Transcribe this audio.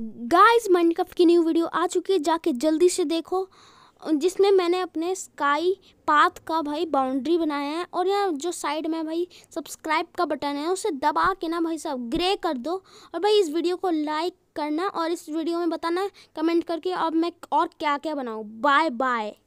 guys Minecraft की new video आ चुकी है जाके जल्दी से देखो जिसमें मैंने अपने स्काई पाथ का भाई बाउंड्री बनाया है और यहाँ जो साइड में भाई सब्सक्राइब का बटन है उसे दबा के ना भाई साहब ग्रे कर दो और भाई इस वीडियो को लाइक करना और इस वीडियो में बताना कमेंट करके अब मैं और क्या क्या बनाऊँ बाय बाय